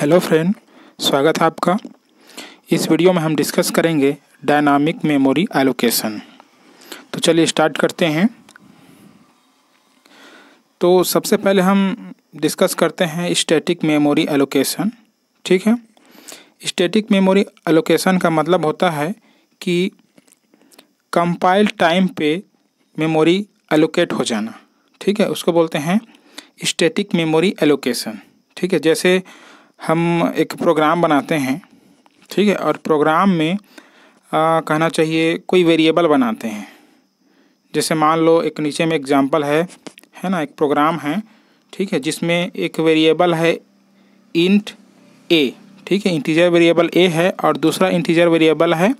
hello friend स्वागत है आपका इस वीडियो में हम डिस्कस करेंगे डायनामिक मेमोरी एलोकेशन तो चलिए स्टार्ट करते हैं तो सबसे पहले हम डिस्कस करते हैं स्टैटिक मेमोरी एलोकेशन ठीक है स्टैटिक मेमोरी एलोकेशन का मतलब होता है कि कंपाइल टाइम पे मेमोरी एलोकेट हो जाना ठीक है उसको बोलते हैं स्टैटिक मेमोरी एलोकेशन ठीक है जैसे हम एक प्रोग्राम बनाते हैं ठीक है और प्रोग्राम में आ, कहना चाहिए कोई वेरिएबल बनाते हैं जैसे मान लो एक नीचे में एग्जाम्पल है है ना एक प्रोग्राम है ठीक है जिसमें एक वेरिएबल है इंट ए ठीक है इंटीजर वेरिएबल ए है और दूसरा इंटीजर वेरिएबल है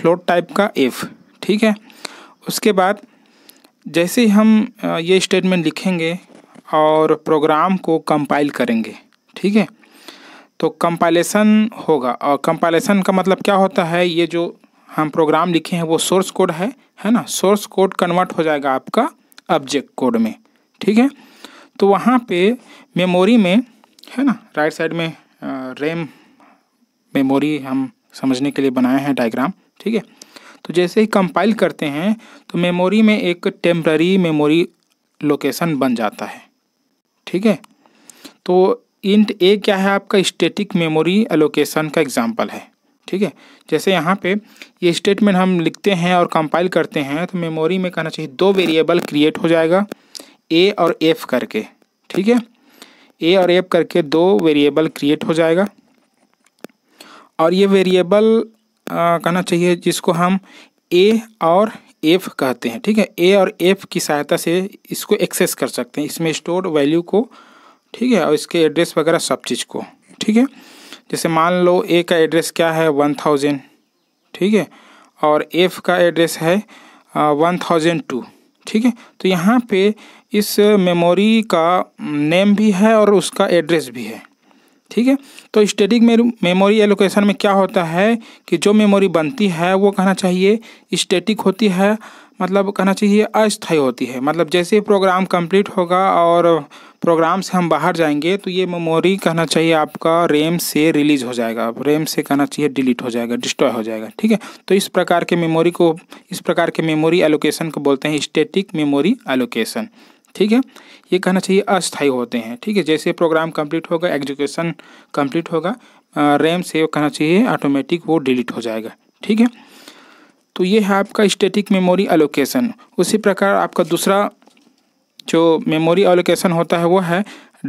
फ्लोट टाइप का एफ ठीक है उसके बाद जैसे ही हम ये स्टेटमेंट लिखेंगे और प्रोग्राम को कंपाइल करेंगे ठीक है तो कंपाइलेशन होगा और कंपाइलेशन का मतलब क्या होता है ये जो हम प्रोग्राम लिखे हैं वो सोर्स कोड है है ना सोर्स कोड कन्वर्ट हो जाएगा आपका ऑब्जेक्ट कोड में ठीक है तो वहाँ पे मेमोरी में है ना राइट साइड में रैम मेमोरी हम समझने के लिए बनाए हैं डायग्राम ठीक है तो जैसे ही कंपाइल करते हैं तो मेमोरी में एक टेम्प्ररी मेमोरी लोकेशन बन जाता है ठीक है तो इंट ए क्या है आपका स्टेटिक मेमोरी एलोकेशन का एग्जाम्पल है ठीक है जैसे यहाँ पे ये स्टेटमेंट हम लिखते हैं और कंपाइल करते हैं तो मेमोरी में कहना चाहिए दो वेरिएबल क्रिएट हो जाएगा ए और एफ करके ठीक है ए और एफ करके दो वेरिएबल क्रिएट हो जाएगा और ये वेरिएबल कहना चाहिए जिसको हम ए और एफ कहते हैं ठीक है ए और एफ की सहायता से इसको एक्सेस कर सकते हैं इसमें स्टोर वैल्यू को ठीक है और इसके एड्रेस वगैरह सब चीज़ को ठीक है जैसे मान लो ए का एड्रेस क्या है वन थाउजेंड ठीक है और एफ का एड्रेस है वन थाउजेंड टू ठीक है तो यहाँ पे इस मेमोरी का नेम भी है और उसका एड्रेस भी है ठीक है तो स्टेटिक मेमोरी एलोकेशन में क्या होता है कि जो मेमोरी बनती है वो कहना चाहिए स्टेटिक होती है मतलब कहना चाहिए अस्थायी होती है मतलब जैसे प्रोग्राम कंप्लीट होगा और प्रोग्राम से हम बाहर जाएंगे तो ये मेमोरी कहना चाहिए आपका रेम से रिलीज हो जाएगा रेम से कहना चाहिए डिलीट हो जाएगा डिस्ट्रॉय हो जाएगा ठीक है तो इस प्रकार के मेमोरी को इस प्रकार के मेमोरी एलोकेशन को बोलते हैं स्टेटिक मेमोरी एलोकेशन ठीक है ये कहना चाहिए अस्थायी होते हैं ठीक है जैसे प्रोग्राम कम्प्लीट होगा एग्जीक्यूशन कम्प्लीट होगा रेम से कहना चाहिए ऑटोमेटिक वो डिलीट हो जाएगा ठीक है तो ये है आपका स्टेटिक मेमोरी एलोकेशन उसी प्रकार आपका दूसरा जो मेमोरी एलोकेशन होता है वो है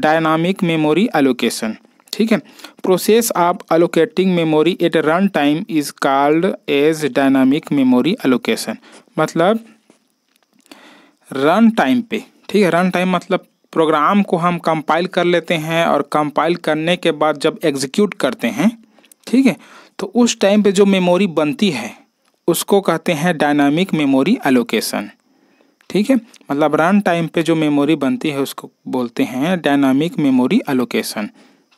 डायनामिक मेमोरी एलोकेशन ठीक है process of allocating memory at run time is called as dynamic memory allocation मतलब रन टाइम पे ठीक है रन टाइम मतलब प्रोग्राम को हम कंपाइल कर लेते हैं और कंपाइल करने के बाद जब एग्जीक्यूट करते हैं ठीक है तो उस टाइम पे जो मेमोरी बनती है उसको कहते हैं डायनामिक मेमोरी एलोकेशन ठीक है मतलब रन टाइम पे जो मेमोरी बनती है उसको बोलते हैं डायनामिक मेमोरी एलोकेशन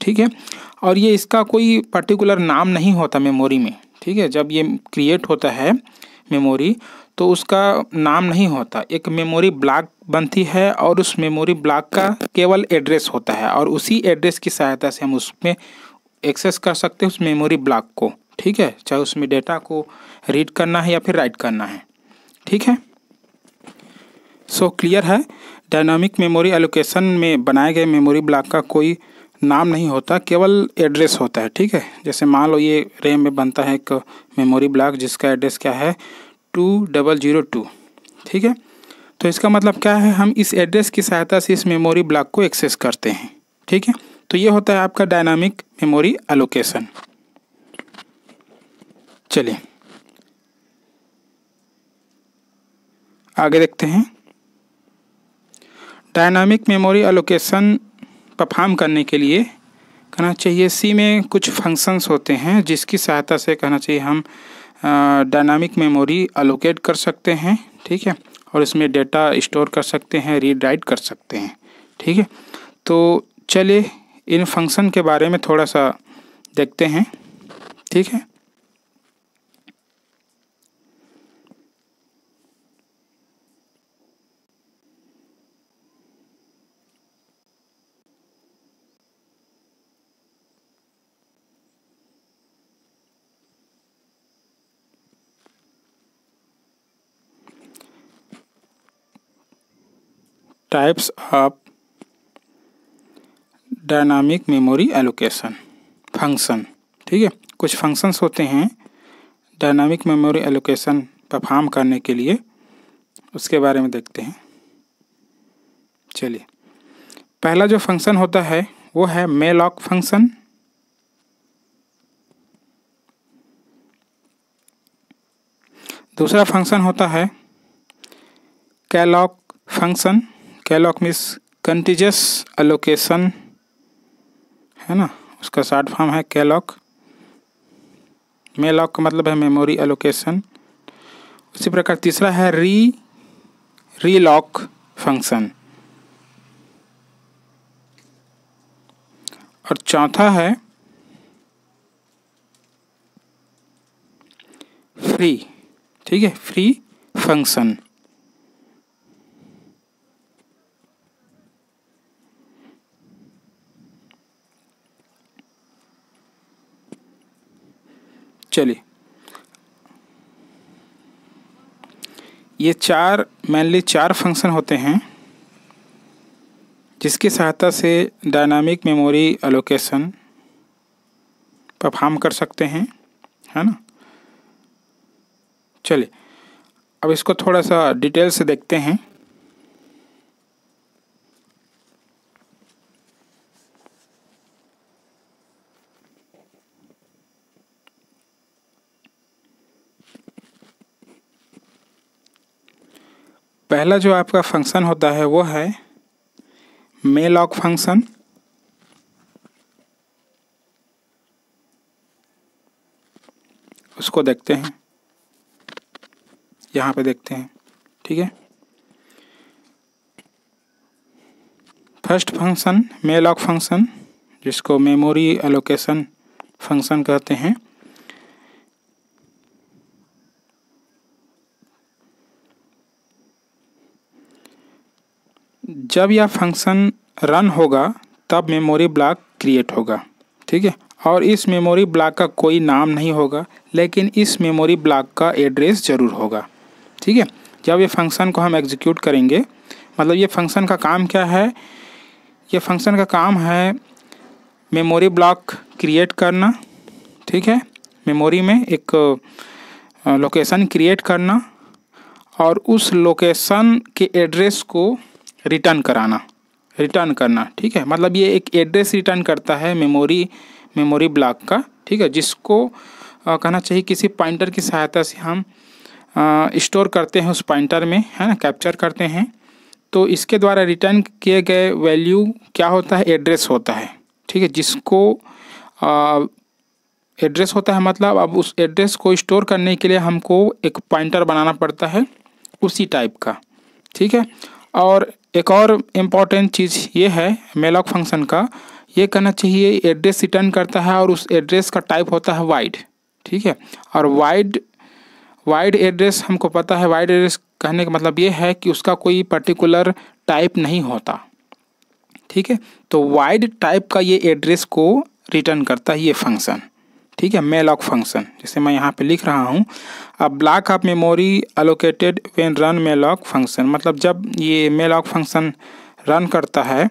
ठीक है और ये इसका कोई पर्टिकुलर नाम नहीं होता मेमोरी में ठीक है जब ये क्रिएट होता है मेमोरी तो उसका नाम नहीं होता एक मेमोरी ब्लॉक बनती है और उस मेमोरी ब्लॉक का केवल एड्रेस होता है और उसी एड्रेस की सहायता से हम उसमें एक्सेस कर सकते हैं उस मेमोरी ब्लॉक को ठीक है चाहे उसमें डेटा को रीड करना है या फिर राइट करना है ठीक है सो so, क्लियर है डायनामिक मेमोरी एलोकेशन में बनाए गए मेमोरी ब्लॉक का कोई नाम नहीं होता केवल एड्रेस होता है ठीक है जैसे मान लो ये रैम में बनता है एक मेमोरी ब्लॉक जिसका एड्रेस क्या है टू डबल जीरो टू ठीक है तो इसका मतलब क्या है हम इस एड्रेस की सहायता से इस मेमोरी ब्लॉक को एक्सेस करते हैं ठीक है तो ये होता है आपका डायनामिक मेमोरी एलोकेशन चलिए आगे देखते हैं डायनामिक मेमोरी एलोकेशन परफॉर्म करने के लिए कहना चाहिए सी में कुछ फंक्शंस होते हैं जिसकी सहायता से कहना चाहिए हम डायनामिक मेमोरी एलोकेट कर सकते हैं ठीक है और इसमें डेटा स्टोर कर सकते हैं रीड राइट कर सकते हैं ठीक है तो चलिए इन फंक्शन के बारे में थोड़ा सा देखते हैं ठीक है types of dynamic memory allocation function ठीक है कुछ फंक्शंस होते हैं डायनामिक मेमोरी एलोकेशन परफॉर्म करने के लिए उसके बारे में देखते हैं चलिए पहला जो फंक्शन होता है वो है मे लॉक फंक्शन दूसरा फंक्शन होता है calloc function calloc means contiguous allocation है ना उसका शार्ट फॉर्म है कैलॉक मेलॉक का मतलब है मेमोरी अलोकेशन उसी प्रकार तीसरा है री रीलॉक फंक्शन और चौथा है फ्री ठीक है फ्री फंक्शन चलिए ये चार मेनली चार फंक्शन होते हैं जिसकी सहायता से डायनामिक मेमोरी एलोकेशन परफॉर्म कर सकते हैं है ना चलिए अब इसको थोड़ा सा डिटेल से देखते हैं पहला जो आपका फंक्शन होता है वो है मे लॉक फंक्शन उसको देखते हैं यहाँ पे देखते हैं ठीक है first function malloc function जिसको मेमोरी एलोकेशन फंक्शन कहते हैं जब यह फंक्शन रन होगा तब मेमोरी ब्लॉक क्रिएट होगा ठीक है और इस मेमोरी ब्लॉक का कोई नाम नहीं होगा लेकिन इस मेमोरी ब्लॉक का एड्रेस ज़रूर होगा ठीक है जब ये फंक्शन को हम एग्जीक्यूट करेंगे मतलब ये फंक्शन का काम क्या है ये फंक्शन का काम है मेमोरी ब्लॉक क्रिएट करना ठीक है मेमोरी में एक लोकेशन क्रिएट करना और उस लोकेशन के एड्रेस को रिटर्न कराना रिटर्न करना ठीक है मतलब ये एक एड्रेस रिटर्न करता है मेमोरी मेमोरी ब्लॉक का ठीक है जिसको आ, कहना चाहिए किसी पॉइंटर की सहायता से हम स्टोर करते हैं उस पॉइंटर में है ना कैप्चर करते हैं तो इसके द्वारा रिटर्न किए गए वैल्यू क्या होता है एड्रेस होता है ठीक है जिसको आ, एड्रेस होता है मतलब अब उस एड्रेस को स्टोर करने के लिए हमको एक पॉइंटर बनाना पड़ता है उसी टाइप का ठीक है और एक और इम्पॉर्टेंट चीज़ ये है मेलॉक फंक्शन का ये कहना चाहिए एड्रेस रिटर्न करता है और उस एड्रेस का टाइप होता है वाइड ठीक है और वाइड वाइड एड्रेस हमको पता है वाइड एड्रेस कहने का मतलब ये है कि उसका कोई पर्टिकुलर टाइप नहीं होता ठीक है तो वाइड टाइप का ये एड्रेस को रिटर्न करता है ये फंक्शन ठीक है मेलॉक फंक्शन जैसे मैं यहाँ पे लिख रहा हूँ अब block of memory allocated when run malloc function मतलब जब ये मेलॉक फंक्शन रन करता है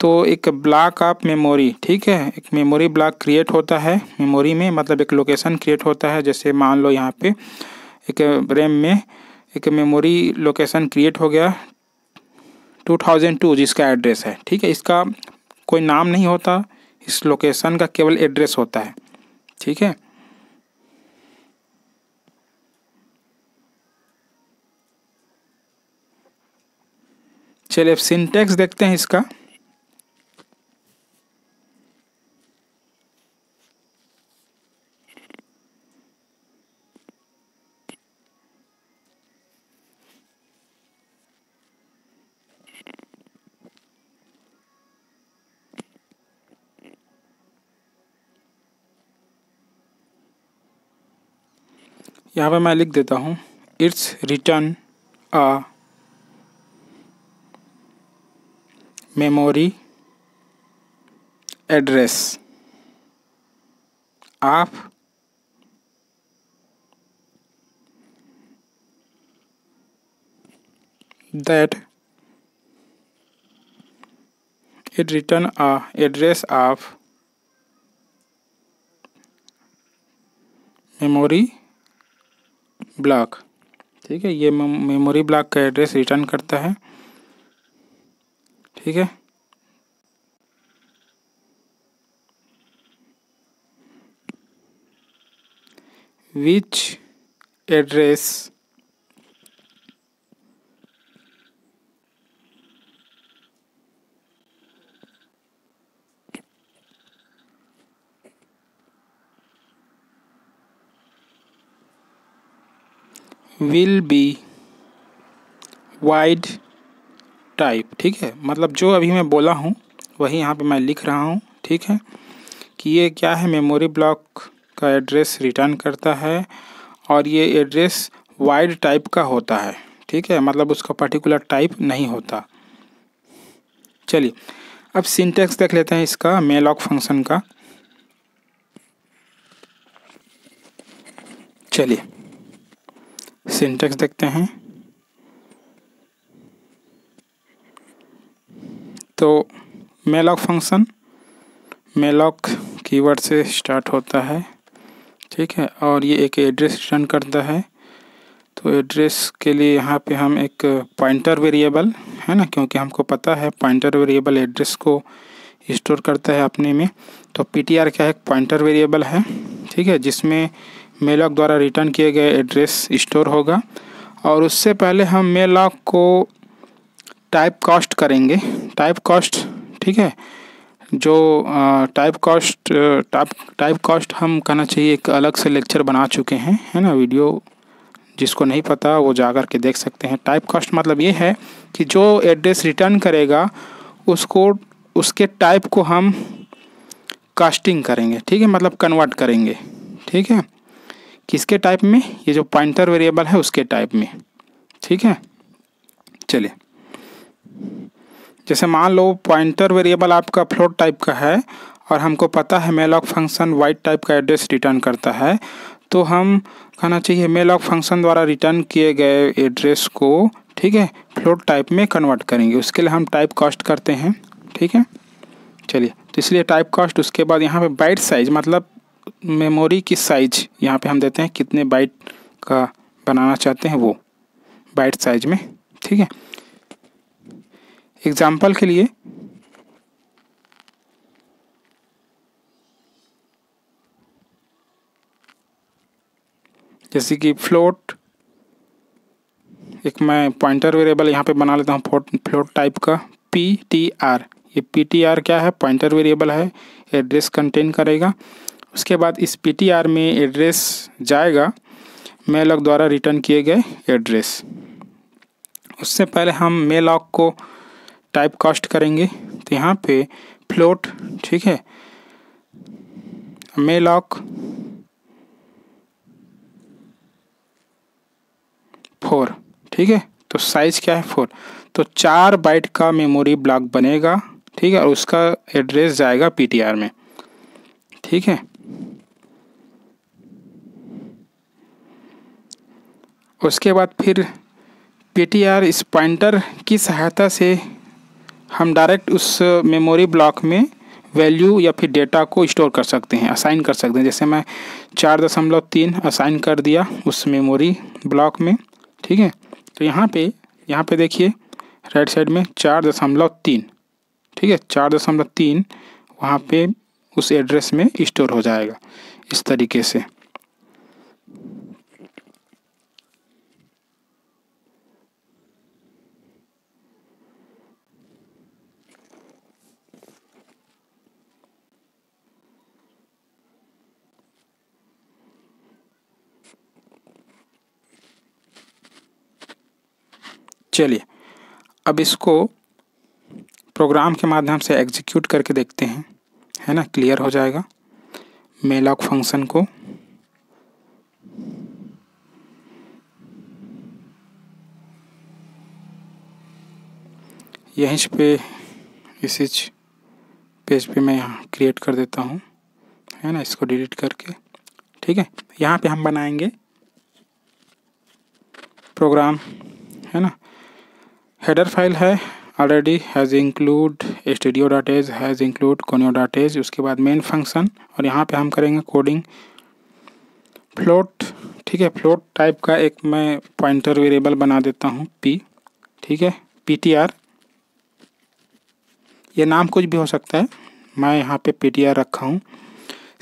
तो एक ब्लॉक ऑफ मेमोरी ठीक है एक मेमोरी ब्लॉक क्रिएट होता है मेमोरी में मतलब एक लोकेशन क्रिएट होता है जैसे मान लो यहाँ पे एक रैम में एक मेमोरी लोकेशन क्रिएट हो गया 2002 जिसका एड्रेस है ठीक है इसका कोई नाम नहीं होता इस लोकेशन का केवल एड्रेस होता है ठीक है चलिए अब सिंटेक्स देखते हैं इसका यहाँ पे मैं लिख देता हूँ it's return a memory address आप that it return a address of memory block ठीक है ये मेमोरी ब्लॉक का एड्रेस रिटर्न करता है ठीक है which address will be void type ठीक है मतलब जो अभी मैं बोला हूँ वही यहाँ पे मैं लिख रहा हूँ ठीक है कि ये क्या है मेमोरी ब्लॉक का एड्रेस रिटर्न करता है और ये एड्रेस वाइड टाइप का होता है ठीक है मतलब उसका पर्टिकुलर टाइप नहीं होता चलिए अब सिंटेक्स देख लेते हैं इसका मेलॉक फंक्शन का चलिए सिंटेक्स देखते हैं तो मेलॉक फंक्शन मेलॉक कीवर्ड से स्टार्ट होता है ठीक है और ये एक एड्रेस रिटर्न करता है तो एड्रेस के लिए यहाँ पे हम एक पॉइंटर वेरिएबल है ना क्योंकि हमको पता है पॉइंटर वेरिएबल एड्रेस को स्टोर करता है अपने में तो पी क्या है पॉइंटर वेरिएबल है ठीक है जिसमें मेलॉक द्वारा रिटर्न किए गए एड्रेस स्टोर होगा और उससे पहले हम मेलॉक को टाइप कास्ट करेंगे टाइप कास्ट ठीक है जो type cast type type cast हम कहना चाहिए एक अलग से लेक्चर बना चुके हैं है ना वीडियो जिसको नहीं पता वो जा कर के देख सकते हैं टाइप कास्ट मतलब ये है कि जो एड्रेस रिटर्न करेगा उसको उसके टाइप को हम कास्टिंग करेंगे ठीक है मतलब कन्वर्ट करेंगे ठीक है किसके टाइप में ये जो पॉइंटर वेरिएबल है उसके टाइप में ठीक है चलिए जैसे मान लो पॉइंटर वेरिएबल आपका फ्लोट टाइप का है और हमको पता है मेलॉग फंक्शन वाइट टाइप का एड्रेस रिटर्न करता है तो हम कहना चाहिए मेलॉग फंक्शन द्वारा रिटर्न किए गए एड्रेस को ठीक है फ्लोट टाइप में कन्वर्ट करेंगे उसके लिए हम टाइप कास्ट करते हैं ठीक है चलिए तो इसलिए टाइप कास्ट उसके बाद यहाँ पे बाइट साइज मतलब मेमोरी की साइज यहाँ पे हम देते हैं कितने बाइट का बनाना चाहते हैं वो बाइट साइज में ठीक है एग्जाम्पल के लिए जैसे कि फ्लोट एक मैं पॉइंटर वेरिएबल यहाँ पे बना लेता हूँ फ्लोट टाइप का पी टी आर ये पी टी आर क्या है पॉइंटर वेरिएबल है एड्रेस कंटेन करेगा उसके बाद इस पी में एड्रेस जाएगा मेलॉक द्वारा रिटर्न किए गए एड्रेस उससे पहले हम मेलॉक को टाइप कास्ट करेंगे तो यहाँ पे फ्लोट ठीक है मेलॉक फोर ठीक है तो साइज क्या है फोर तो चार बाइट का मेमोरी ब्लॉक बनेगा ठीक है और उसका एड्रेस जाएगा पीटीआर में ठीक है उसके बाद फिर पी टी आर स्पाइंटर की सहायता से हम डायरेक्ट उस मेमोरी ब्लॉक में वैल्यू या फिर डेटा को स्टोर कर सकते हैं असाइन कर सकते हैं जैसे मैं चार दशमलव तीन असाइन कर दिया उस मेमोरी ब्लॉक में ठीक है तो यहाँ पे यहाँ पे देखिए राइट साइड में चार दशमलव तीन ठीक है चार दशमलव तीन वहाँ पर उस एड्रेस में स्टोर हो जाएगा इस तरीके से चलिए अब इसको प्रोग्राम के माध्यम से एग्जीक्यूट करके देखते हैं है ना क्लियर हो जाएगा मेलॉक फंक्शन को यहीं पे इसी पेज पे मैं यहाँ क्रिएट कर देता हूँ है ना इसको डिलीट करके ठीक है यहाँ पे हम बनाएंगे प्रोग्राम है ना हेडर फाइल है already already has include studio.h has include conio.h उसके बाद मेन फंक्शन और यहाँ पे हम करेंगे कोडिंग फ्लोट ठीक है फ्लोट टाइप का एक मैं पॉइंटर वेरिएबल बना देता हूँ पी ठीक है पी टी आर ये नाम कुछ भी हो सकता है मैं यहाँ पे पी टी आर रखा हूँ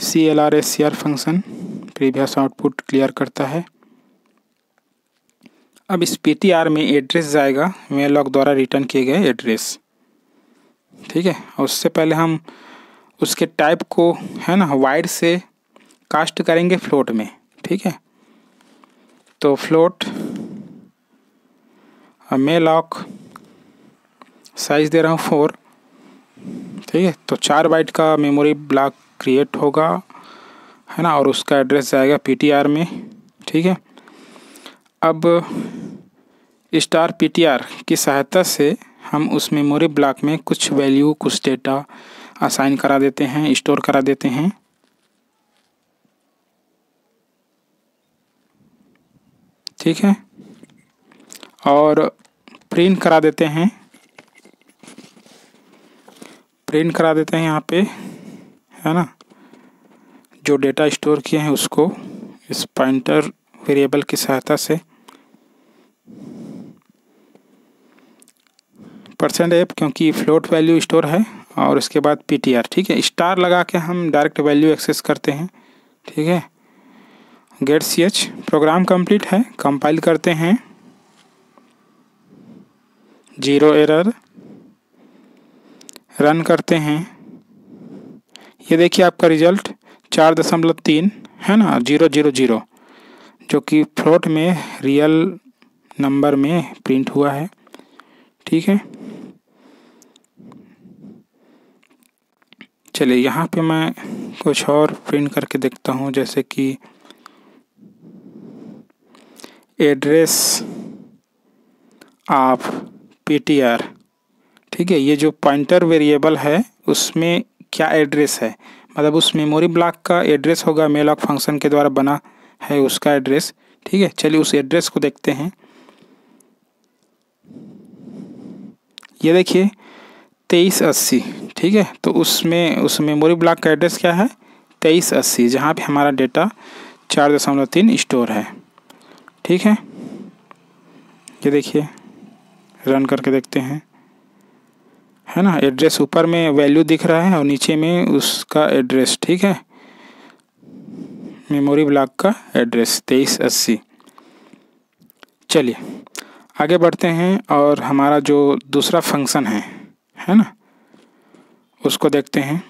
C L R S C R function previous output clear करता है अब इस पी में एड्रेस जाएगा मेल लॉक द्वारा रिटर्न किए गए एड्रेस ठीक है उससे पहले हम उसके टाइप को है ना वाइड से कास्ट करेंगे फ्लोट में ठीक है तो फ्लोट मे लॉक साइज दे रहा हूँ फोर ठीक है तो चार बाइट का मेमोरी ब्लॉक क्रिएट होगा है ना और उसका एड्रेस जाएगा पीटीआर में ठीक है अब स्टार पीटीआर की सहायता से हम उस मेमोरी ब्लॉक में कुछ वैल्यू कुछ डेटा असाइन करा देते हैं स्टोर करा देते हैं ठीक है और प्रिंट करा देते हैं प्रिंट करा देते हैं यहाँ पे है ना जो डेटा स्टोर किए हैं उसको इस पॉइंटर वेरिएबल की सहायता से परसेंट एफ क्योंकि फ्लोट वैल्यू स्टोर है और उसके बाद पी ठीक है स्टार लगा के हम डायरेक्ट वैल्यू एक्सेस करते हैं ठीक है get C H program complete है कंपाइल करते हैं जीरो एरर रन करते हैं ये देखिए आपका रिजल्ट चार दशमलव तीन है ना जीरो जीरो जीरो जो कि फ्लोट में रियल नंबर में प्रिंट हुआ है ठीक है चलिए यहाँ पे मैं कुछ और प्रिंट करके देखता हूँ जैसे कि एड्रेस आप पी ठीक है ये जो पॉइंटर वेरिएबल है उसमें क्या एड्रेस है मतलब उस मेमोरी ब्लॉक का एड्रेस होगा मेलॉक फंक्शन के द्वारा बना है उसका एड्रेस ठीक है चलिए उस एड्रेस को देखते हैं ये देखिए तेईस अस्सी ठीक है तो उसमें उस मेमोरी ब्लॉक का एड्रेस क्या है तेईस अस्सी जहाँ पर हमारा डेटा चार दशमलव तीन स्टोर है ठीक है ये देखिए रन करके देखते हैं है ना एड्रेस ऊपर में वैल्यू दिख रहा है और नीचे में उसका एड्रेस ठीक है मेमोरी ब्लॉक का एड्रेस तेईस अस्सी चलिए आगे बढ़ते हैं और हमारा जो दूसरा फंक्शन है है ना उसको देखते हैं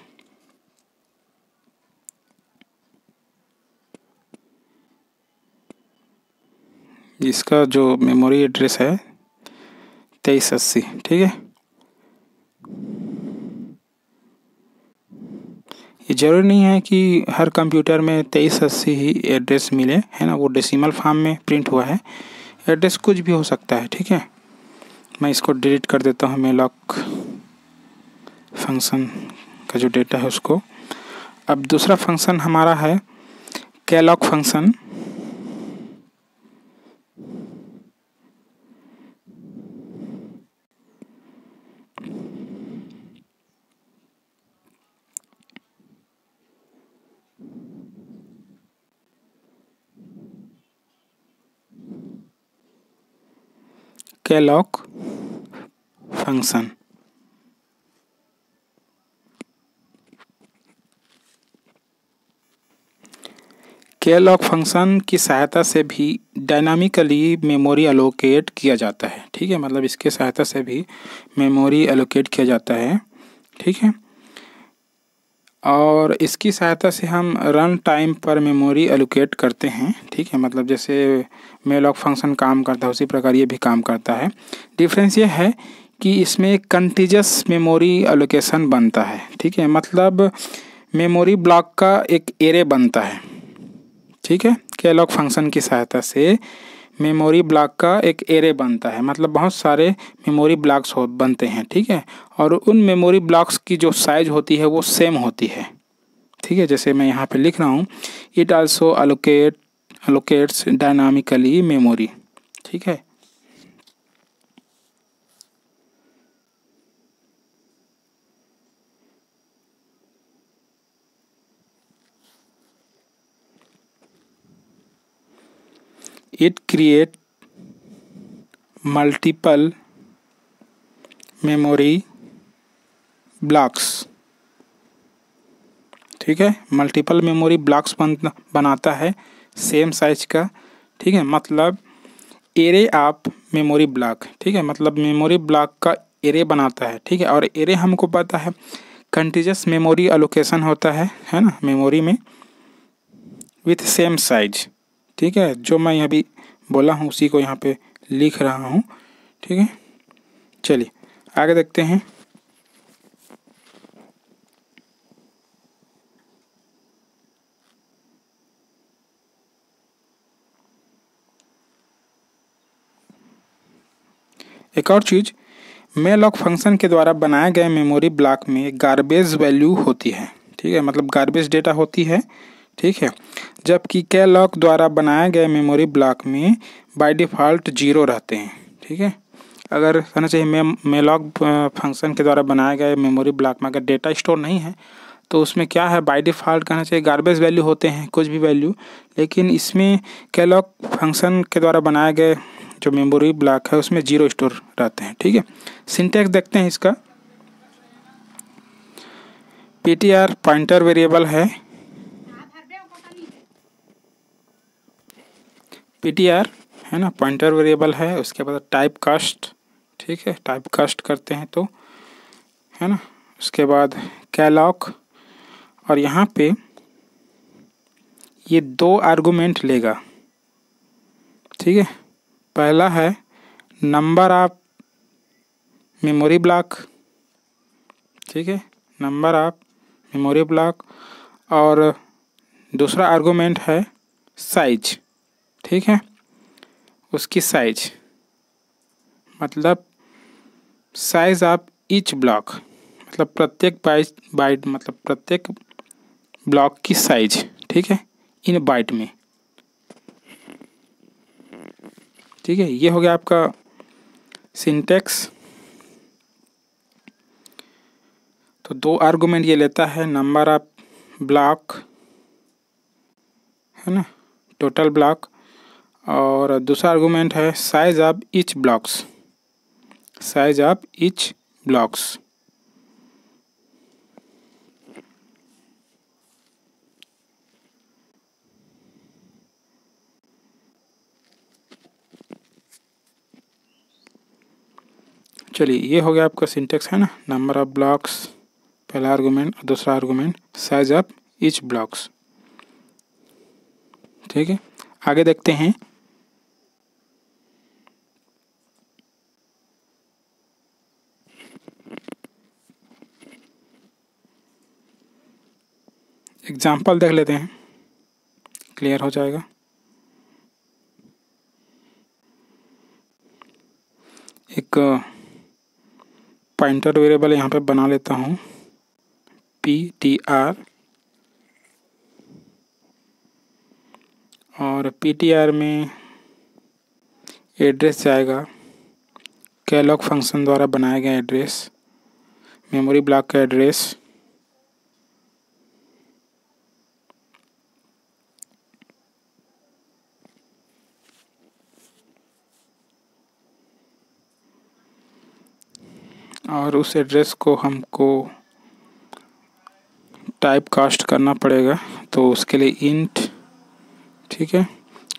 इसका जो मेमोरी एड्रेस है तेईस अस्सी ठीक है ये ज़रूरी नहीं है कि हर कंप्यूटर में तेईस अस्सी ही एड्रेस मिले है ना वो डेसिमल फॉर्म में प्रिंट हुआ है एड्रेस कुछ भी हो सकता है ठीक है मैं इसको डिलीट कर देता हूँ मैं लॉक फंक्शन का जो डेटा है उसको अब दूसरा फंक्शन हमारा है calloc function calloc function calloc function की सहायता से भी डायनामिकली मेमोरी एलोकेट किया जाता है ठीक है मतलब इसके सहायता से भी मेमोरी एलोकेट किया जाता है ठीक है और इसकी सहायता से हम रन टाइम पर मेमोरी एलोकेट करते हैं ठीक है मतलब जैसे मेलॉक फंक्शन काम करता है उसी प्रकार ये भी काम करता है डिफरेंस ये है कि इसमें कंटिजस मेमोरी एलोकेशन बनता है ठीक है मतलब मेमोरी ब्लॉक का एक एरे बनता है ठीक है कैलॉग फंक्शन की सहायता से मेमोरी ब्लॉक का एक एरे बनता है मतलब बहुत सारे मेमोरी ब्लॉक्स हो बनते हैं ठीक है और उन मेमोरी ब्लॉक्स की जो साइज होती है वो सेम होती है ठीक है जैसे मैं यहाँ पे लिख रहा हूँ it also allocate allocates dynamically memory ठीक है it create multiple memory blocks ठीक है मल्टीपल मेमोरी ब्लॉक्स बन बनाता है सेम साइज का ठीक है मतलब एरे आप मेमोरी ब्लॉक ठीक है मतलब मेमोरी ब्लॉक का एरे बनाता है ठीक है और एरे हमको पता है कंटिजस मेमोरी अलोकेशन होता है है ना मेमोरी में विथ सेम साइज़ ठीक है जो मैं यहाँ भी बोला हूँ उसी को यहाँ पे लिख रहा हूँ ठीक है चलिए आगे देखते हैं एक और चीज़ मे लॉक फंक्शन के द्वारा बनाए गए मेमोरी ब्लॉक में गार्बेज वैल्यू होती है ठीक है मतलब गार्बेज डेटा होती है ठीक है जबकि कैलॉक द्वारा बनाए गए मेमोरी ब्लॉक में बाय डिफ़ॉल्ट जीरो रहते हैं ठीक है अगर कहना चाहिए मे मेलॉक फंक्शन के द्वारा बनाए गए मेमोरी ब्लॉक में अगर डेटा स्टोर नहीं है तो उसमें क्या है बाय डिफ़ॉल्ट कहना चाहिए गार्बेज वैल्यू होते हैं कुछ भी वैल्यू लेकिन इसमें कैलॉक फंक्शन के द्वारा बनाए गए जो मेमोरी ब्लॉक है उसमें जीरो स्टोर रहते हैं ठीक है सिंटेक्स देखते हैं इसका P T R pointer variable है पी है ना पॉइंटर वेरिएबल है उसके बाद टाइप कास्ट ठीक है टाइप कास्ट करते हैं तो है ना उसके बाद कैलॉक और यहाँ पे ये दो आर्गुमेंट लेगा ठीक है पहला है नंबर ऑफ मेमोरी ब्लॉक ठीक है नंबर ऑफ मेमोरी ब्लॉक और दूसरा आर्गुमेंट है साइज ठीक है उसकी साइज मतलब साइज आप ईच ब्लॉक मतलब प्रत्येक बाइट बाइट मतलब प्रत्येक ब्लॉक की साइज ठीक है इन बाइट में ठीक है ये हो गया आपका सिंटेक्स तो दो आर्गुमेंट ये लेता है नंबर ऑफ ब्लॉक है ना टोटल ब्लॉक और दूसरा आर्गूमेंट है size of each blocks size of each blocks चलिए ये हो गया आपका सिंटेक्स है ना नंबर ऑफ ब्लॉक्स पहला आर्गूमेंट और दूसरा argument size of each blocks ठीक है आगे देखते हैं एग्जाम्पल देख लेते हैं क्लियर हो जाएगा एक पॉइंटर uh, वेरिएबल यहाँ पे बना लेता हूँ पी टी आर और पी टी आर में एड्रेस जाएगा कैलॉग फंक्शन द्वारा बनाया गया एड्रेस मेमोरी ब्लॉक का एड्रेस और उस एड्रेस को हमको टाइप कास्ट करना पड़ेगा तो उसके लिए इंट ठीक है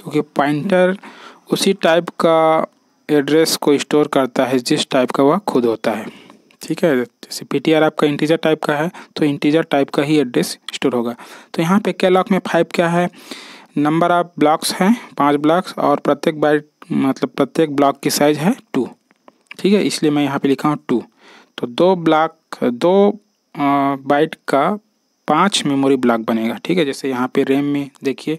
क्योंकि पॉइंटर उसी टाइप का एड्रेस को स्टोर करता है जिस टाइप का वह खुद होता है ठीक है जैसे पी आपका इंटीजर टाइप का है तो इंटीजर टाइप का ही एड्रेस स्टोर होगा तो यहाँ पे क्या लॉक में फाइव क्या है नंबर ऑफ ब्लॉक्स हैं पांच ब्लॉक्स और प्रत्येक बाइट मतलब प्रत्येक ब्लॉक की साइज़ है टू ठीक है इसलिए मैं यहाँ पे लिखा हूँ टू तो दो ब्लॉक दो बाइट का पांच मेमोरी ब्लॉक बनेगा ठीक है जैसे यहाँ पे रैम में देखिए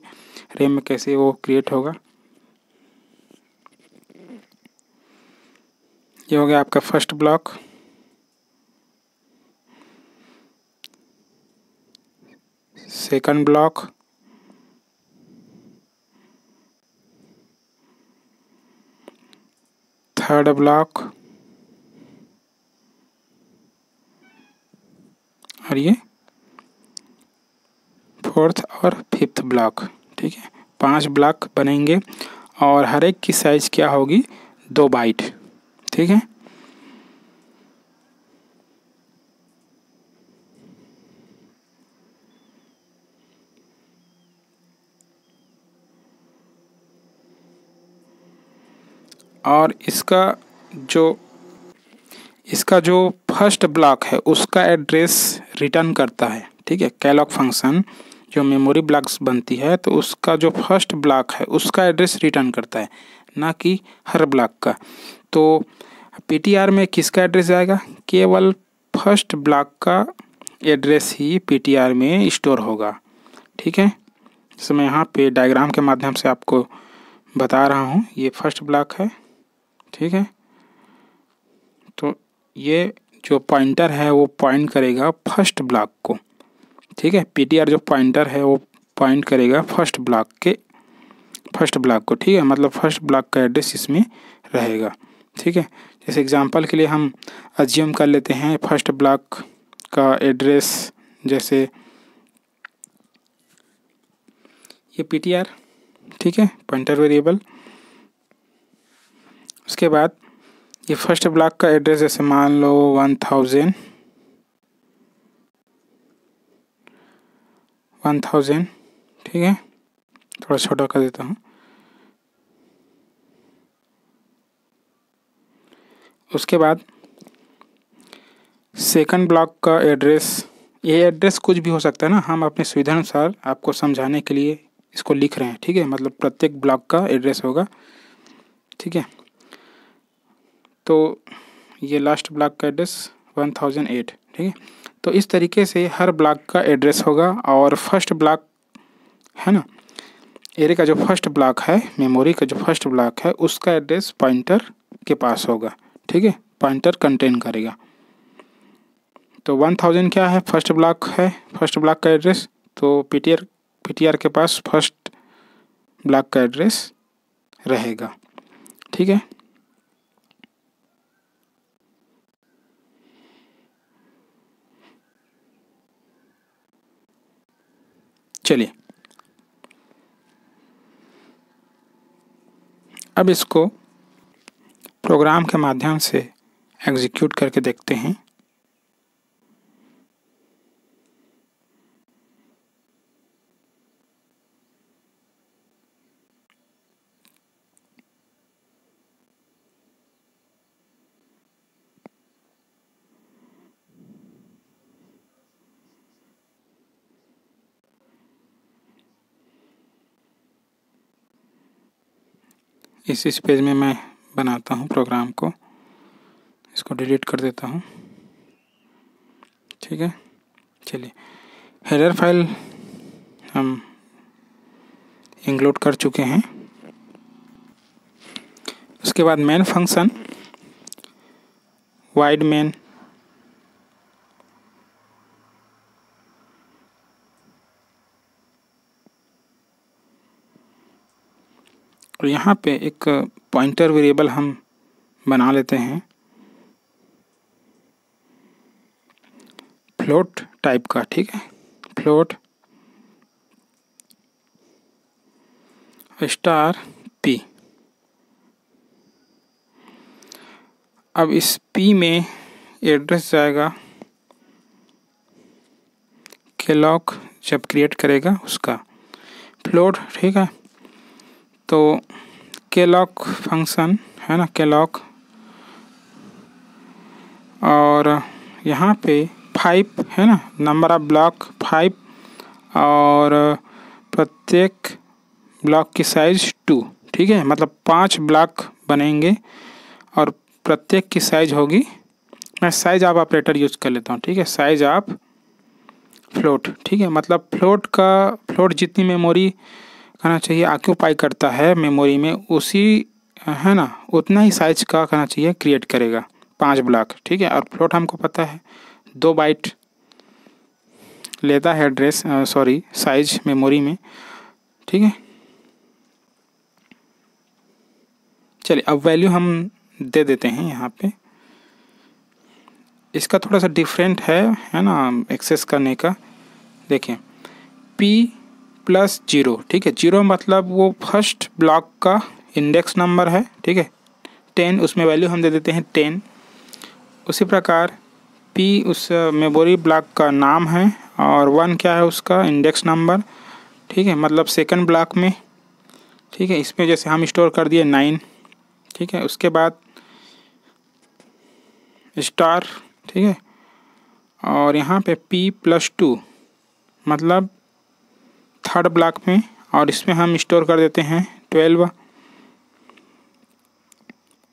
रैम में कैसे वो क्रिएट होगा ये हो गया आपका first block second block third block और ये फोर्थ और फिफ्थ ब्लॉक ठीक है पांच ब्लॉक बनेंगे और हर एक की साइज क्या होगी दो बाइट ठीक है और इसका जो इसका जो फर्स्ट ब्लॉक है उसका एड्रेस रिटर्न करता है ठीक है कैलॉग फंक्शन जो मेमोरी ब्लॉक्स बनती है तो उसका जो फर्स्ट ब्लॉक है उसका एड्रेस रिटर्न करता है ना कि हर ब्लॉक का तो पीटीआर में किसका एड्रेस जाएगा केवल फर्स्ट ब्लॉक का एड्रेस ही पीटीआर में स्टोर होगा ठीक है इसमें मैं यहाँ पे डायग्राम के माध्यम से आपको बता रहा हूँ ये फर्स्ट ब्लॉक है ठीक है तो ये जो पॉइंटर है वो पॉइंट करेगा फर्स्ट ब्लॉक को ठीक है पीटीआर जो पॉइंटर है वो पॉइंट करेगा फर्स्ट ब्लॉक के फर्स्ट ब्लॉक को ठीक है मतलब फर्स्ट ब्लॉक का एड्रेस इसमें रहेगा ठीक है जैसे एग्जांपल के लिए हम अज्यूम कर लेते हैं फर्स्ट ब्लॉक का एड्रेस जैसे ये पीटीआर ठीक है पॉइंटर वेरिएबल उसके बाद ये फर्स्ट ब्लॉक का एड्रेस जैसे मान लो वन थाउजेंड वन थाउजेंड ठीक है थोड़ा छोटा कर देता हूँ उसके बाद सेकंड ब्लॉक का एड्रेस ये एड्रेस कुछ भी हो सकता है ना हम अपने सुविधा अनुसार आपको समझाने के लिए इसको लिख रहे हैं ठीक है मतलब प्रत्येक ब्लॉक का एड्रेस होगा ठीक है तो ये लास्ट ब्लॉक का एड्रेस 1008 ठीक है तो इस तरीके से हर ब्लॉक का एड्रेस होगा और फर्स्ट ब्लॉक है ना एरे का जो फर्स्ट ब्लॉक है मेमोरी का जो फर्स्ट ब्लॉक है उसका एड्रेस पॉइंटर के पास होगा ठीक है पॉइंटर कंटेन करेगा तो 1000 क्या है फर्स्ट ब्लॉक है फर्स्ट ब्लॉक का एड्रेस तो पीटीआर पीटीआर के पास फर्स्ट ब्लॉक का एड्रेस रहेगा ठीक है चलिए अब इसको प्रोग्राम के माध्यम से एग्जीक्यूट करके देखते हैं इस इस पेज में मैं बनाता हूँ प्रोग्राम को इसको डिलीट कर देता हूँ ठीक है चलिए हेडर फाइल हम इंक्लूड कर चुके हैं उसके बाद मेन फंक्शन वाइड मेन और यहाँ पे एक पॉइंटर वेरिएबल हम बना लेते हैं फ्लोट टाइप का ठीक है फ्लोट स्टार पी अब इस पी में एड्रेस जाएगा के लॉक जब क्रिएट करेगा उसका फ्लोट ठीक है तो केलॉक फंक्शन है ना केलॉक और यहाँ पे फाइव है ना नंबर ऑफ ब्लॉक फाइव और प्रत्येक ब्लॉक की साइज टू ठीक है मतलब पांच ब्लॉक बनेंगे और प्रत्येक की साइज होगी मैं साइज आप ऑपरेटर यूज कर लेता हूँ ठीक है साइज आप फ्लोट ठीक है मतलब फ्लोट का फ्लोट जितनी मेमोरी कहना चाहिए आक्यूपाई करता है मेमोरी में उसी है ना उतना ही साइज का कहना चाहिए क्रिएट करेगा पाँच ब्लॉक ठीक है और फ्लोट हमको पता है दो बाइट लेता है एड्रेस सॉरी साइज मेमोरी में ठीक है चलिए अब वैल्यू हम दे देते हैं यहाँ पे इसका थोड़ा सा डिफरेंट है है ना एक्सेस करने का देखें पी प्लस जीरो ठीक है जीरो मतलब वो फर्स्ट ब्लॉक का इंडेक्स नंबर है ठीक है टेन उसमें वैल्यू हम दे देते हैं टेन उसी प्रकार पी उस मेमोरी ब्लॉक का नाम है और वन क्या है उसका इंडेक्स नंबर ठीक है मतलब सेकंड ब्लॉक में ठीक है इसमें जैसे हम स्टोर कर दिए नाइन ठीक है उसके बाद स्टार ठीक है और यहाँ पे पी प्लस टू मतलब थर्ड ब्लॉक में और इसमें हम स्टोर कर देते हैं ट्वेल्व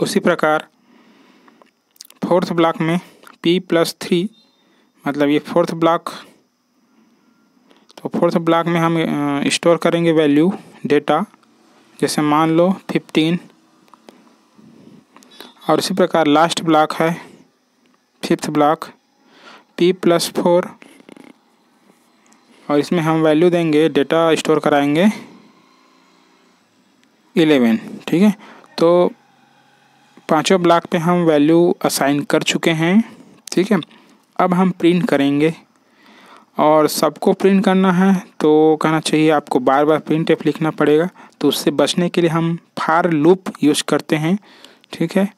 उसी प्रकार फोर्थ ब्लॉक में पी प्लस थ्री मतलब ये फोर्थ ब्लॉक तो फोर्थ ब्लॉक में हम स्टोर करेंगे वैल्यू डेटा जैसे मान लो फिफ्टीन और इसी प्रकार लास्ट ब्लॉक है fifth block P plus four और इसमें हम वैल्यू देंगे डेटा स्टोर कराएंगे इलेवन ठीक है तो पांचों ब्लॉक पे हम वैल्यू असाइन कर चुके हैं ठीक है अब हम प्रिंट करेंगे और सबको प्रिंट करना है तो कहना चाहिए आपको बार बार प्रिंट एफ लिखना पड़ेगा तो उससे बचने के लिए हम फार लूप यूज करते हैं ठीक है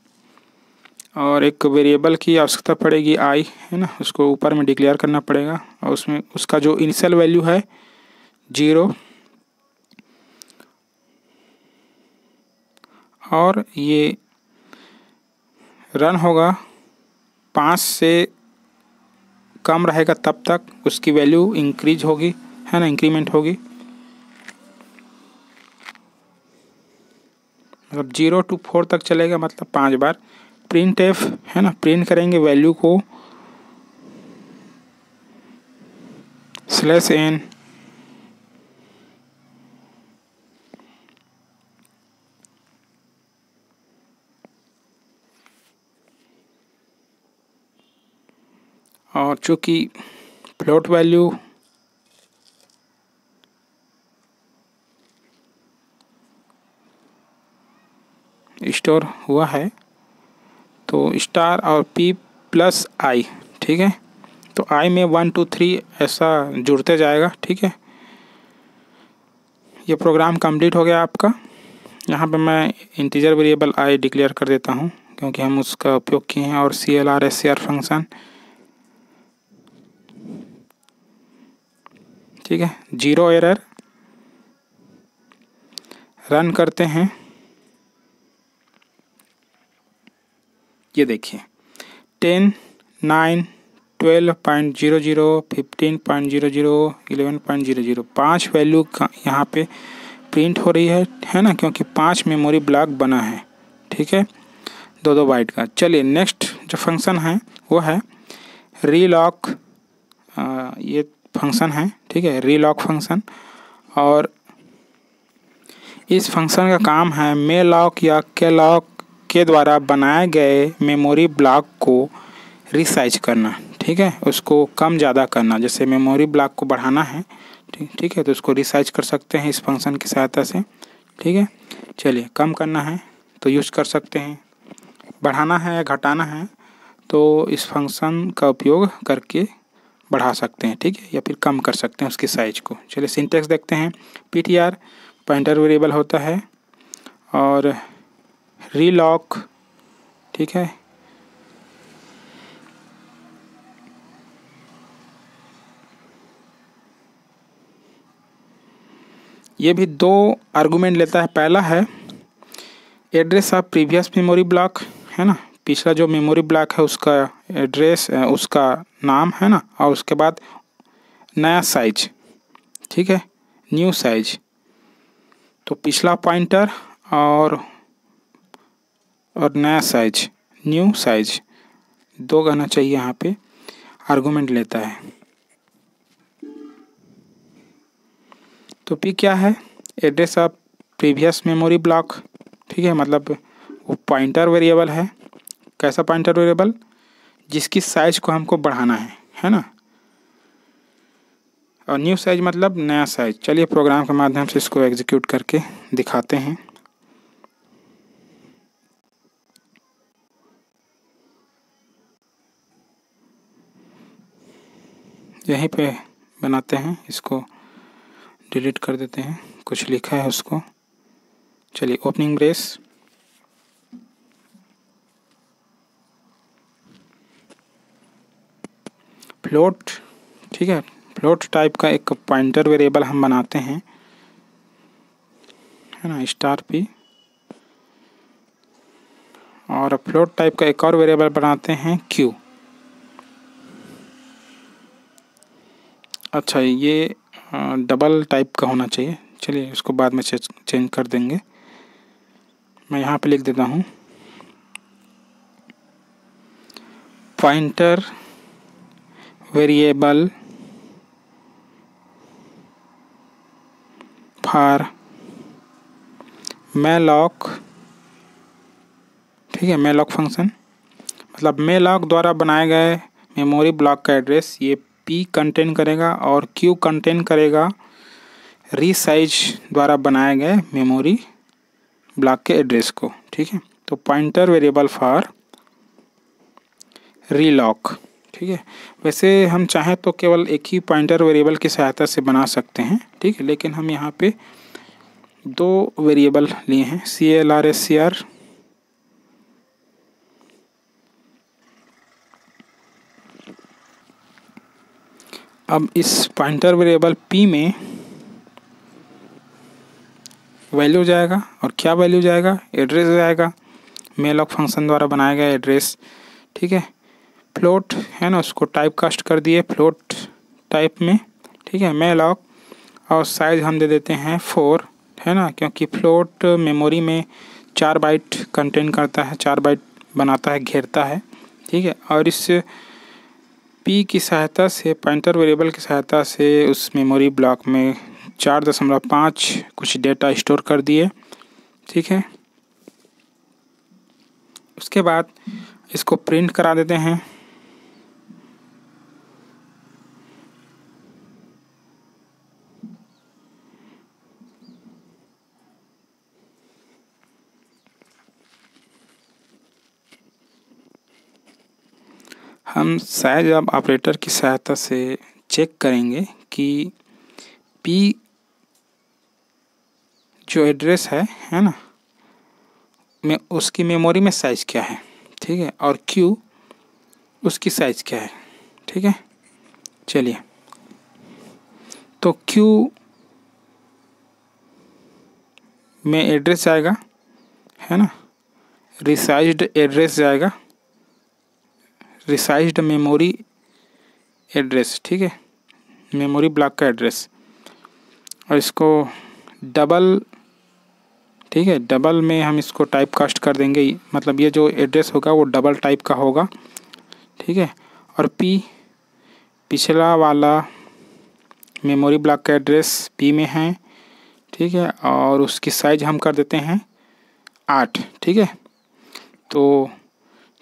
और एक वेरिएबल की आवश्यकता पड़ेगी आई है ना उसको ऊपर में डिक्लेयर करना पड़ेगा और उसमें उसका जो इनिशियल वैल्यू है जीरो और ये रन होगा पाँच से कम रहेगा तब तक उसकी वैल्यू इंक्रीज होगी है ना इंक्रीमेंट होगी मतलब जीरो टू फोर तक चलेगा मतलब पांच बार प्रिंट एफ है ना प्रिंट करेंगे वैल्यू को स्लैश एन और चूंकि फ्लोट वैल्यू स्टोर हुआ है तो स्टार और पी प्लस आई ठीक है तो आई में वन टू थ्री ऐसा जुड़ते जाएगा ठीक है ये प्रोग्राम कंप्लीट हो गया आपका यहाँ पे मैं इंटीजर वेरिएबल आई डिक्लेयर कर देता हूँ क्योंकि हम उसका उपयोग किए हैं और C L R S C R function ठीक है जीरो एरर रन करते हैं ये देखिए ten nine twelve point zero zero fifteen point zero zero eleven point zero zero पाँच वैल्यू का यहाँ पे प्रिंट हो रही है है ना क्योंकि पाँच मेमोरी ब्लॉक बना है ठीक है दो दो बाइट का चलिए नेक्स्ट जो फंक्शन है वो है रीलॉक ये फंक्शन है ठीक है रीलॉक फंक्शन और इस फंक्शन का काम है मे लॉक या के लॉक के द्वारा बनाए गए मेमोरी ब्लॉक को रिसाइज करना ठीक है उसको कम ज़्यादा करना जैसे मेमोरी ब्लॉक को बढ़ाना है ठीक है तो उसको रिसाइज कर सकते हैं इस फंक्शन की सहायता से ठीक है चलिए कम करना है तो यूज़ कर सकते हैं बढ़ाना है या घटाना है तो इस फंक्शन का उपयोग करके बढ़ा सकते हैं ठीक है या फिर कम कर सकते हैं उसकी साइज को चलिए सिंटेक्स देखते हैं P T R pointer variable होता है और रीलॉक ठीक है ये भी दो आर्गूमेंट लेता है पहला है address of previous memory block है ना पिछला जो मेमोरी ब्लॉक है उसका एड्रेस उसका नाम है ना और उसके बाद नया साइज ठीक है न्यू साइज तो पिछला पॉइंटर और और नया साइज न्यू साइज दो गाना चाहिए यहाँ पे आर्गूमेंट लेता है तो पी क्या है address of previous memory block ठीक है मतलब वो पॉइंटर वेरिएबल है कैसा पॉइंटर वेरिएबल जिसकी साइज को हमको बढ़ाना है है ना और न्यू साइज मतलब नया साइज चलिए प्रोग्राम के माध्यम से इसको एग्जीक्यूट करके दिखाते हैं यहीं पे बनाते हैं इसको डिलीट कर देते हैं कुछ लिखा है उसको चलिए ओपनिंग ब्रेस फ्लोट ठीक है फ्लोट टाइप का एक पॉइंटर वेरिएबल हम बनाते हैं है ना स्टार पी और फ्लोट टाइप का एक और वेरिएबल बनाते हैं क्यू अच्छा ये डबल टाइप का होना चाहिए चलिए इसको बाद में चेंज कर देंगे मैं यहाँ पे लिख देता हूँ pointer variable for malloc ठीक है लॉक फंक्शन मतलब मे लॉक द्वारा बनाए गए मेमोरी ब्लॉक का एड्रेस ये पी कंटेन करेगा और क्यू कंटेन करेगा रीसाइज द्वारा बनाए गए मेमोरी ब्लॉक के एड्रेस को ठीक है तो पॉइंटर वेरिएबल फॉर रीलॉक ठीक है वैसे हम चाहें तो केवल एक ही पॉइंटर वेरिएबल की सहायता से बना सकते हैं ठीक है लेकिन हम यहाँ पे दो वेरिएबल लिए हैं C L R S C R अब इस पॉइंटर वेरिएबल p में वैल्यू जाएगा और क्या वैल्यू जाएगा एड्रेस जाएगा मेलॉक फंक्शन द्वारा बनाया गया एड्रेस ठीक है फ्लोट है ना उसको टाइप कास्ट कर दिए फ्लोट टाइप में ठीक है मेलॉक और साइज़ हम दे देते हैं फोर है ना क्योंकि फ्लोट मेमोरी में चार बाइट कंटेन करता है चार बाइट बनाता है घेरता है ठीक है और इस पी की सहायता से पॉइंटर वेरिएबल की सहायता से उस मेमोरी ब्लॉक में चार दशमलव पाँच कुछ डेटा स्टोर कर दिए ठीक है उसके बाद इसको प्रिंट करा देते हैं हम शायद अब ऑपरेटर की सहायता से चेक करेंगे कि P जो एड्रेस है है ना में उसकी मेमोरी में साइज क्या है ठीक है और Q उसकी साइज क्या है ठीक है चलिए तो Q में एड्रेस जाएगा है ना रिसाइज्ड एड्रेस जाएगा रिसाइज्ड मेमोरी एड्रेस ठीक है मेमोरी ब्लॉक का एड्रेस और इसको डबल ठीक है डबल में हम इसको टाइप कास्ट कर देंगे मतलब ये जो एड्रेस होगा वो डबल टाइप का होगा ठीक है और पी पिछला वाला मेमोरी ब्लॉक का एड्रेस पी में है ठीक है और उसकी साइज हम कर देते हैं आठ ठीक है तो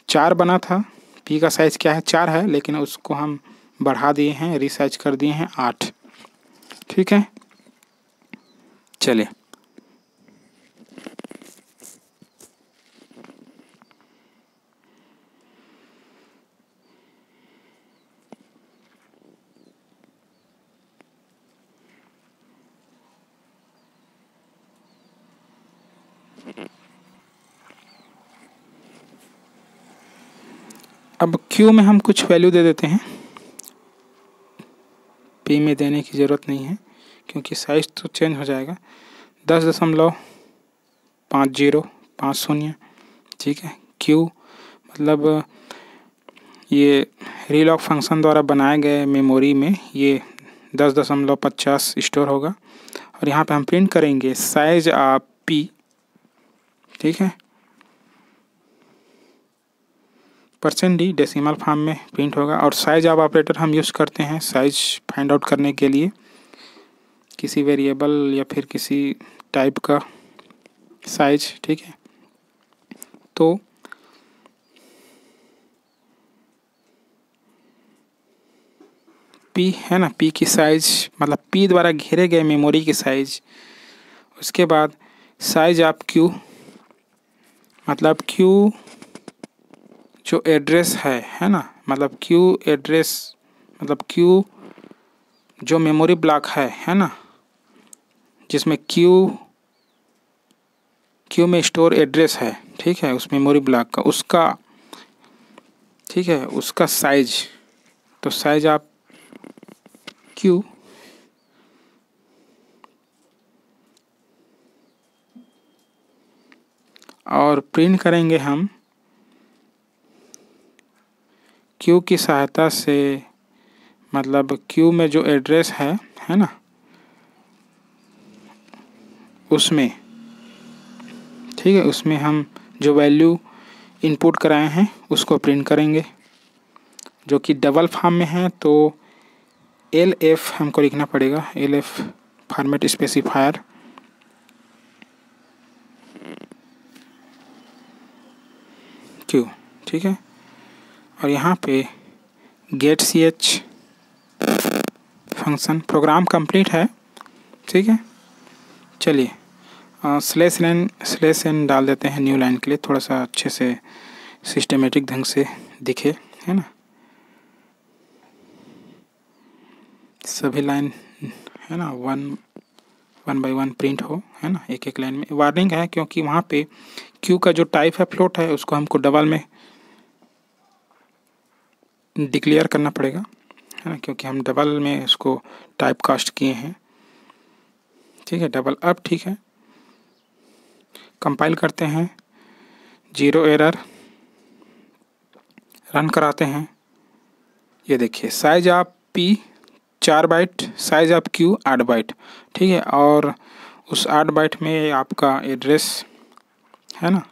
चार बना था पी का साइज क्या है चार है लेकिन उसको हम बढ़ा दिए हैं रिसाइज कर दिए हैं आठ ठीक है चलिए अब क्यू में हम कुछ वैल्यू दे देते हैं पी में देने की ज़रूरत नहीं है क्योंकि साइज तो चेंज हो जाएगा दस दशमलव पाँच जीरो पाँच शून्य ठीक है क्यू मतलब ये रीलॉक फंक्शन द्वारा बनाए गए मेमोरी में ये दस दशमलव पचास स्टोर होगा और यहाँ पे हम प्रिंट करेंगे साइज आप पी ठीक है परसेंट डी डेसिमल फॉर्म में प्रिंट होगा और साइज ऑफ ऑपरेटर हम यूज़ करते हैं साइज फाइंड आउट करने के लिए किसी वेरिएबल या फिर किसी टाइप का साइज ठीक है तो पी है ना पी की साइज मतलब पी द्वारा घेरे गए मेमोरी की साइज उसके बाद साइज आप क्यू मतलब क्यू जो एड्रेस है है ना मतलब क्यू एड्रेस मतलब क्यू जो मेमोरी ब्लॉक है है ना जिसमें क्यू क्यू में स्टोर एड्रेस है ठीक है उस मेमोरी ब्लॉक का उसका ठीक है उसका साइज तो साइज आप क्यू और प्रिंट करेंगे हम क्यू की सहायता से मतलब क्यू में जो एड्रेस है है ना उसमें ठीक है उसमें हम जो वैल्यू इनपुट कराए हैं उसको प्रिंट करेंगे जो कि डबल फार्म में है तो एल एफ हमको लिखना पड़ेगा L F format specifier Q ठीक है और यहाँ पे get C H function program complete है ठीक है चलिए स्लेस लाइन स्लेस लाइन डाल देते हैं न्यू लाइन के लिए थोड़ा सा अच्छे से सिस्टमेटिक ढंग से दिखे है ना सभी लाइन है ना one one by one print हो है ना एक एक लाइन में वार्निंग है क्योंकि वहाँ पे क्यू का जो टाइप है फ्लोट है उसको हमको डबल में डिक्लेयर करना पड़ेगा है ना क्योंकि हम डबल में इसको टाइप कास्ट किए हैं ठीक है डबल अप ठीक है कंपाइल करते हैं जीरो एरर रन कराते हैं ये देखिए साइज आप पी चार बाइट साइज आप क्यू आठ बाइट ठीक है और उस आठ बाइट में आपका एड्रेस है ना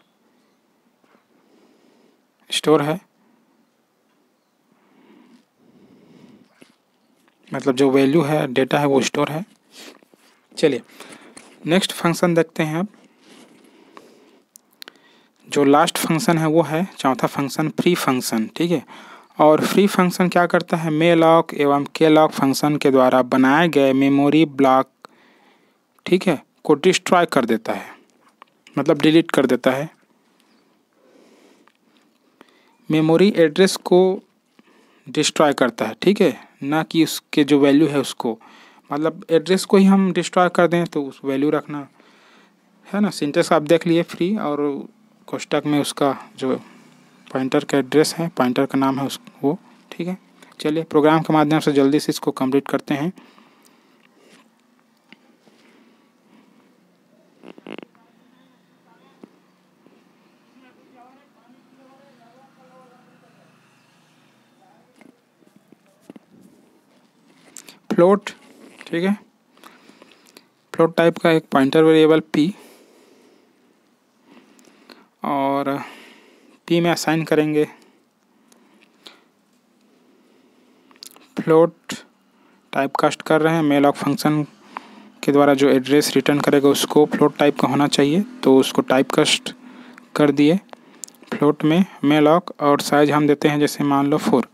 स्टोर है मतलब जो वैल्यू है डेटा है वो स्टोर है चलिए नेक्स्ट फंक्शन देखते हैं अब जो लास्ट फंक्शन है वो है चौथा फंक्शन फ्री फंक्शन ठीक है और फ्री फंक्शन क्या करता है मे लॉक एवं के लॉक फंक्शन के द्वारा बनाए गए मेमोरी ब्लॉक ठीक है को डिस्ट्रॉय कर देता है मतलब डिलीट कर देता है मेमोरी एड्रेस को डिस्ट्रॉय करता है ठीक है ना कि उसके जो वैल्यू है उसको मतलब एड्रेस को ही हम डिस्ट्रॉय कर दें तो उस वैल्यू रखना है ना सिंटेक्स आप देख लिए फ्री और कोष्टक में उसका जो पॉइंटर का एड्रेस है पॉइंटर का नाम है उस वो ठीक है चलिए प्रोग्राम के माध्यम से जल्दी से इसको कंप्लीट करते हैं फ्लोट ठीक है फ्लोट टाइप का एक पॉइंटर वेरिएबल पी और पी में असाइन करेंगे फ्लोट टाइप कास्ट कर रहे हैं मेल ऑफ फंक्शन के द्वारा जो एड्रेस रिटर्न करेगा उसको फ्लोट टाइप का होना चाहिए तो उसको टाइप कास्ट कर दिए फ्लोट में मेल ऑक और साइज हम देते हैं जैसे मान लो फोर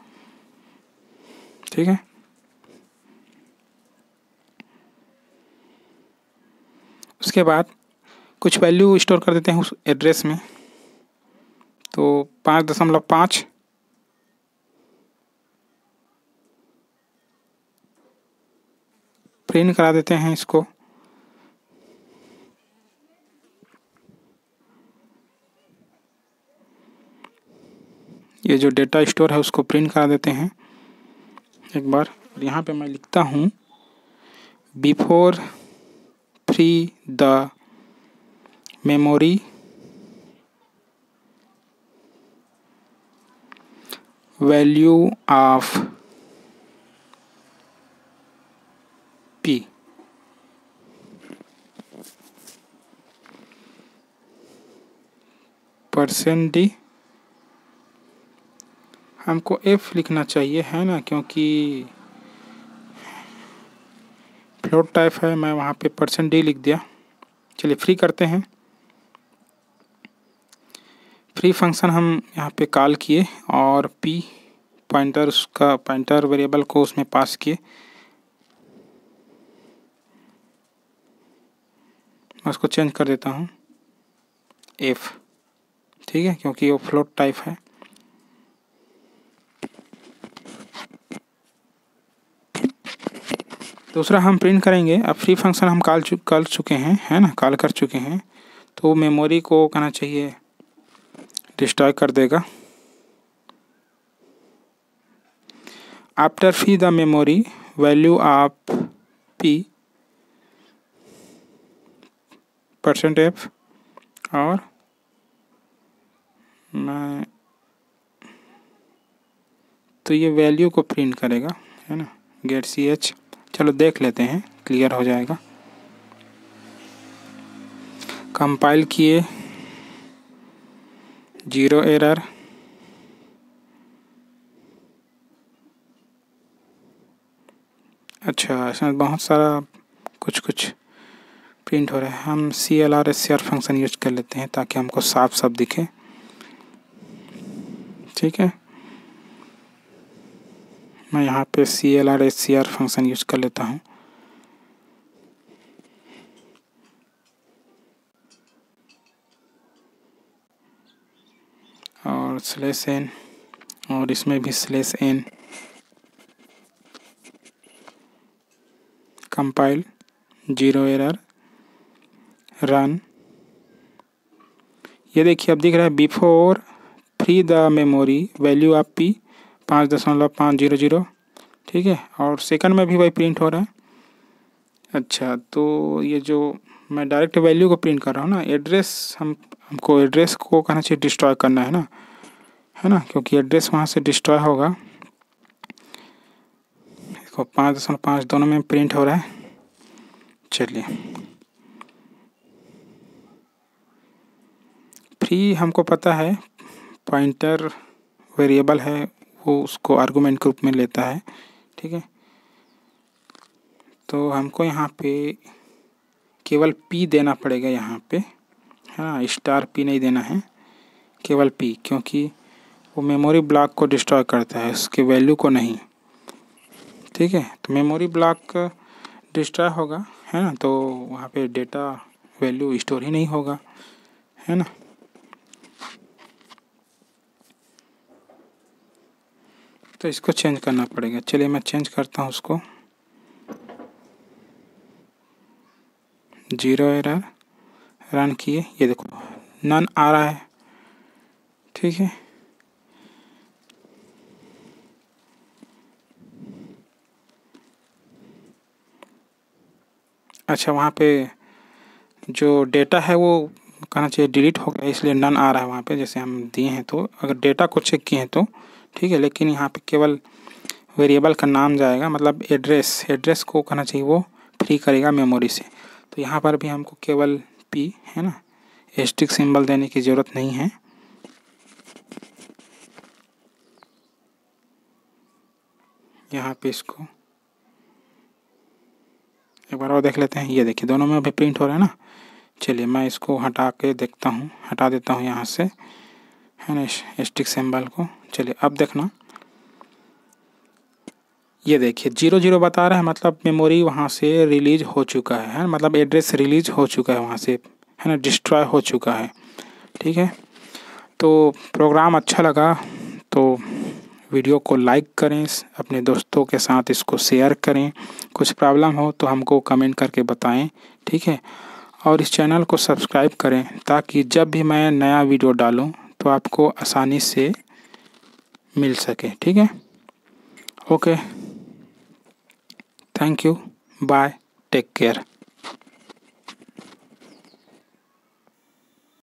ठीक है उसके बाद कुछ वैल्यू स्टोर कर देते हैं उस एड्रेस में तो पाँच दशमलव पाँच प्रिंट करा देते हैं इसको ये जो डेटा स्टोर है उसको प्रिंट करा देते हैं एक बार यहाँ पे मैं लिखता हूँ before free the memory value of P percent D हमको एफ लिखना चाहिए है ना क्योंकि डॉट टाइप है मैं वहाँ पे परसेंट डी लिख दिया चलिए फ्री करते हैं फ्री फंक्शन हम यहाँ पे कॉल किए और पी पॉइंटर उसका पॉइंटर वेरिएबल को उसमें पास किए मैं उसको चेंज कर देता हूँ एफ ठीक है क्योंकि वो फ्लोट टाइप है दूसरा हम प्रिंट करेंगे अब फ्री फंक्शन हम कॉल चु, कर चुके हैं है ना कॉल कर चुके हैं तो मेमोरी को कहना चाहिए डिस्ट्रॉय कर देगा after free the memory value of P percent F और मैं तो ये वैल्यू को प्रिंट करेगा है ना गेट सी एच चलो देख लेते हैं क्लियर हो जाएगा कंपाइल किए जीरो एरर अच्छा इसमें बहुत सारा कुछ कुछ प्रिंट हो रहा है हम C L R S C R function use कर लेते हैं ताकि हमको साफ साफ दिखे ठीक है मैं यहाँ पे C L R S C R function use कर लेता हूँ और स्लेस एन और इसमें भी slash N compile zero error run ये देखिए अब दिख रहा है before free the memory value of P पाँच दशमलव पाँच जीरो जीरो ठीक है और सेकंड में भी वही प्रिंट हो रहा है अच्छा तो ये जो मैं डायरेक्ट वैल्यू को प्रिंट कर रहा हूँ ना एड्रेस हम हमको एड्रेस को कहना चाहिए डिस्ट्रॉय करना है ना है ना क्योंकि एड्रेस वहाँ से डिस्ट्रॉय होगा इसको पाँच दशमलव पाँच दोनों में प्रिंट हो रहा है चलिए फ्री हमको पता है पॉइंटर वेरिएबल है वो उसको आर्गूमेंट के रूप में लेता है ठीक है तो हमको यहाँ पे केवल पी देना पड़ेगा यहाँ पे है ना स्टार पी नहीं देना है केवल पी क्योंकि वो मेमोरी ब्लॉक को डिस्ट्रॉय करता है उसके वैल्यू को नहीं ठीक है तो मेमोरी ब्लॉक डिस्ट्रॉय होगा है ना तो वहाँ पे डेटा वैल्यू स्टोर ही नहीं होगा है ना तो इसको चेंज करना पड़ेगा चलिए मैं चेंज करता हूँ उसको जीरो एरर रन किए ये देखो नन आ रहा है ठीक है अच्छा वहाँ पे जो डेटा है वो कहना चाहिए डिलीट हो गया इसलिए नन आ रहा है वहाँ पे जैसे हम दिए हैं तो अगर डेटा को चेक किए हैं तो ठीक है लेकिन यहाँ पे केवल वेरिएबल का नाम जाएगा मतलब एड्रेस एड्रेस को कहना चाहिए वो फ्री करेगा मेमोरी से तो यहाँ पर भी हमको केवल पी है ना एस्ट्रिक सिंबल देने की ज़रूरत नहीं है यहाँ पे इसको एक बार और देख लेते हैं ये देखिए दोनों में अभी प्रिंट हो रहा है ना चलिए मैं इसको हटा के देखता हूँ हटा देता हूँ यहाँ से है ना एस्ट्रिक सिंबल को चलिए अब देखना ये देखिए जीरो जीरो बता रहा है मतलब मेमोरी वहाँ से रिलीज हो चुका है है मतलब एड्रेस रिलीज हो चुका है वहाँ से है ना डिस्ट्रॉय हो चुका है ठीक है तो प्रोग्राम अच्छा लगा तो वीडियो को लाइक करें अपने दोस्तों के साथ इसको शेयर करें कुछ प्रॉब्लम हो तो हमको कमेंट करके बताएं ठीक है और इस चैनल को सब्सक्राइब करें ताकि जब भी मैं नया वीडियो डालूँ तो आपको आसानी से मिल सके ठीक है okay thank you bye take care